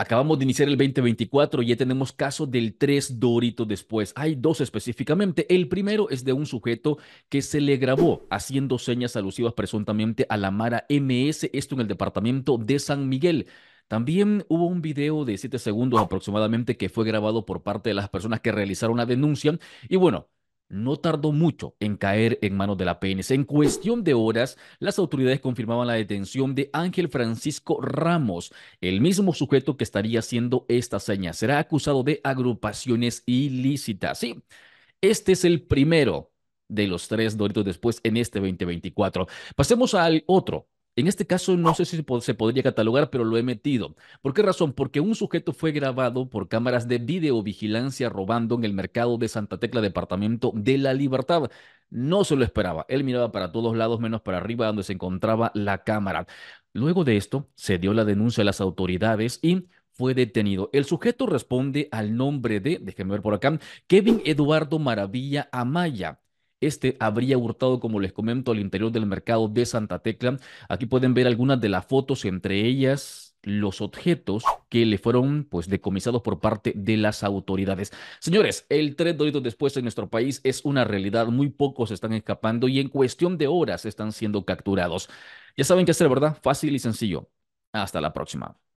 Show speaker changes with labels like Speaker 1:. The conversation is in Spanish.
Speaker 1: Acabamos de iniciar el 2024 y ya tenemos caso del 3 dorito después. Hay dos específicamente. El primero es de un sujeto que se le grabó haciendo señas alusivas presuntamente a la Mara MS, esto en el departamento de San Miguel. También hubo un video de 7 segundos aproximadamente que fue grabado por parte de las personas que realizaron la denuncia. Y bueno, no tardó mucho en caer en manos de la PNC. En cuestión de horas, las autoridades confirmaban la detención de Ángel Francisco Ramos, el mismo sujeto que estaría haciendo esta seña. Será acusado de agrupaciones ilícitas. Sí, este es el primero de los tres doritos después en este 2024. Pasemos al otro en este caso no sé si se, podría catalogar, pero lo he metido. ¿Por qué razón? Porque un sujeto fue grabado por cámaras de videovigilancia robando en el mercado de Santa Tecla, departamento de la Libertad. No se lo esperaba. Él miraba para todos lados, menos para arriba, donde se encontraba la cámara. Luego de esto, se dio la denuncia a las autoridades y fue detenido. El sujeto responde al nombre de, déjenme ver por acá, Kevin Eduardo Maravilla Amaya. Este habría hurtado, como les comento, al interior del mercado de Santa Tecla. Aquí pueden ver algunas de las fotos, entre ellas los objetos que le fueron pues decomisados por parte de las autoridades. Señores, el de doritos después en nuestro país es una realidad, muy pocos están escapando y en cuestión de horas están siendo capturados. Ya saben qué hacer, ¿verdad? Fácil y sencillo. Hasta la próxima.